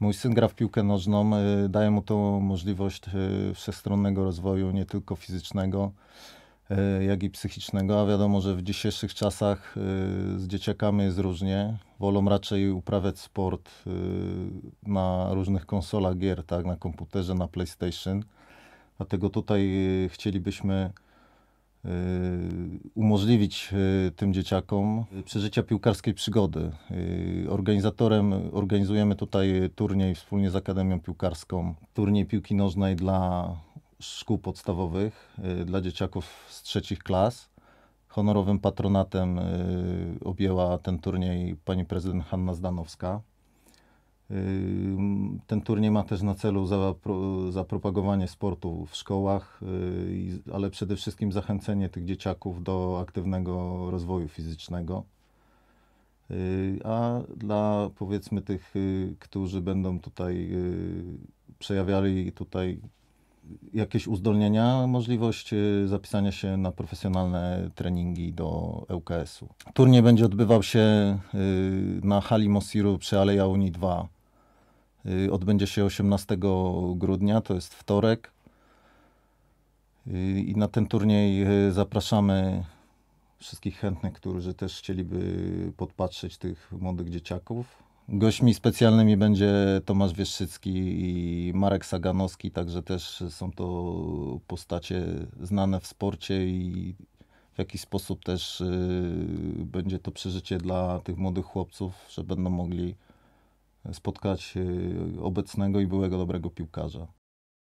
Mój syn gra w piłkę nożną, e, daje mu to możliwość e, wszechstronnego rozwoju, nie tylko fizycznego, e, jak i psychicznego, a wiadomo, że w dzisiejszych czasach z dzieciakami jest różnie. Wolą raczej uprawiać sport na różnych konsolach gier, tak, na komputerze, na PlayStation. Dlatego tutaj chcielibyśmy Y, umożliwić y, tym dzieciakom przeżycia piłkarskiej przygody. Y, organizatorem organizujemy tutaj turniej wspólnie z Akademią Piłkarską, turniej piłki nożnej dla szkół podstawowych, dla dzieciaków z trzecich klas. Honorowym patronatem objęła ten turniej pani prezydent Hanna Zdanowska. Ten turniej ma też na celu zapropagowanie sportu w szkołach, y, ale przede wszystkim zachęcenie tych dzieciaków do aktywnego rozwoju fizycznego. Y, a dla powiedzmy tych, y, którzy będą tutaj przejawiali tutaj jakieś uzdolnienia, możliwość zapisania się na profesjonalne treningi do euks u Turniej będzie odbywał się na hali Mosiru przy Aleja Unii 2 Y, odbędzie się 18 grudnia, to jest wtorek. Y, I na ten turniej y, zapraszamy wszystkich chętnych, którzy też chcieliby podpatrzeć tych młodych dzieciaków. Gośćmi specjalnymi będzie Tomasz Wieszczycki i Marek Saganowski, także też są to postacie znane w sporcie i w jakiś sposób też będzie to przeżycie dla tych młodych chłopców, że będą mogli spotkać e, obecnego i byłego dobrego piłkarza.